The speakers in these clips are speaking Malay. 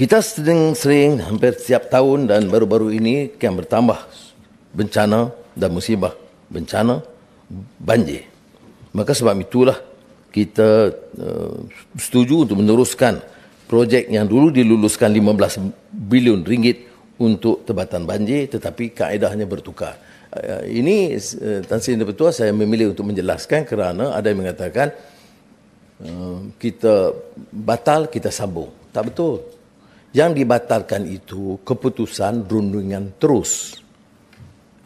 Kita sering-sering hampir setiap tahun dan baru-baru ini kian bertambah bencana dan musibah bencana banjir. Maka sebab itulah kita uh, setuju untuk meneruskan projek yang dulu diluluskan 15 bilion ringgit untuk tebatan banjir tetapi kaedahnya bertukar. Uh, ini uh, Tan Sri Ketua saya memilih untuk menjelaskan kerana ada yang mengatakan uh, kita batal kita sambung. Tak betul. Yang dibatalkan itu keputusan rundingan terus.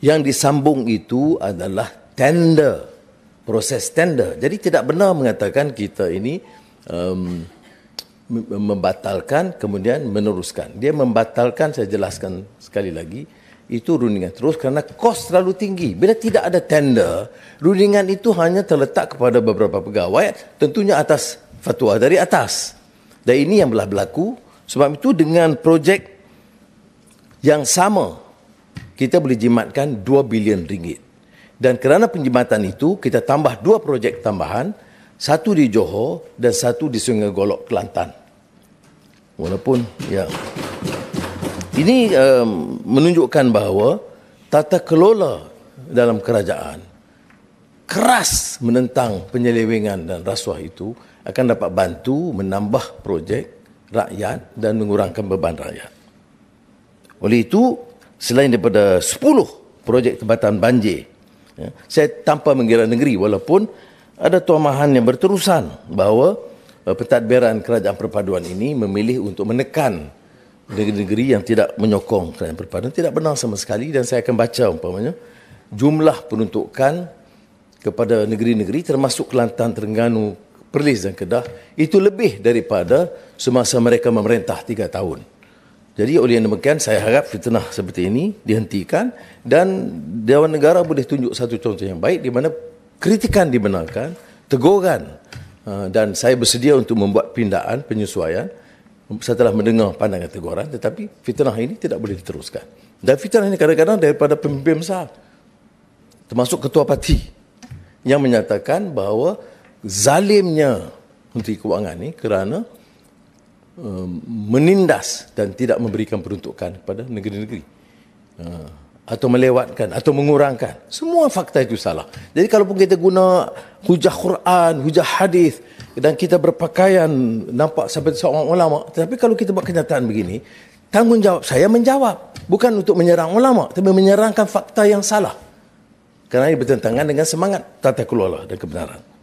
Yang disambung itu adalah tender, proses tender. Jadi tidak benar mengatakan kita ini um, membatalkan kemudian meneruskan. Dia membatalkan, saya jelaskan sekali lagi, itu rundingan terus kerana kos terlalu tinggi. Bila tidak ada tender, rundingan itu hanya terletak kepada beberapa pegawai, tentunya atas fatwa dari atas. Dan ini yang telah berlaku sebab itu dengan projek yang sama kita boleh jimatkan 2 bilion ringgit. Dan kerana penjimatan itu kita tambah dua projek tambahan, satu di Johor dan satu di Sungai Golok Kelantan. Walaupun ya ini um, menunjukkan bahawa tata kelola dalam kerajaan keras menentang penyelewengan dan rasuah itu akan dapat bantu menambah projek rakyat dan mengurangkan beban rakyat. Oleh itu, selain daripada 10 projek tempatan banjir, ya, saya tanpa mengira negeri walaupun ada tuamahan yang berterusan bahawa uh, pentadbiran kerajaan perpaduan ini memilih untuk menekan negeri-negeri yang tidak menyokong kerajaan perpaduan tidak benar sama sekali dan saya akan baca umpamanya jumlah penuntukan kepada negeri-negeri termasuk Kelantan, Terengganu, Perlis dan Kedah itu lebih daripada semasa mereka memerintah tiga tahun. Jadi oleh yang demikian saya harap fitnah seperti ini dihentikan dan Dewan Negara boleh tunjuk satu contoh yang baik di mana kritikan dibenarkan, teguran uh, dan saya bersedia untuk membuat pindaan penyesuaian setelah mendengar pandangan teguran tetapi fitnah ini tidak boleh diteruskan. Dan fitnah ini kadang-kadang daripada pemimpin besar termasuk ketua parti yang menyatakan bahawa zalimnya Menteri Kewangan ini kerana eh, menindas dan tidak memberikan peruntukan kepada negeri-negeri eh, atau melewatkan atau mengurangkan semua fakta itu salah jadi kalau pun kita guna hujah Quran hujah hadis dan kita berpakaian nampak seperti seorang ulama tetapi kalau kita buat kenyataan begini tanggungjawab saya menjawab bukan untuk menyerang ulama tapi menyerangkan fakta yang salah kerana ini bertentangan dengan semangat tata kelola dan kebenaran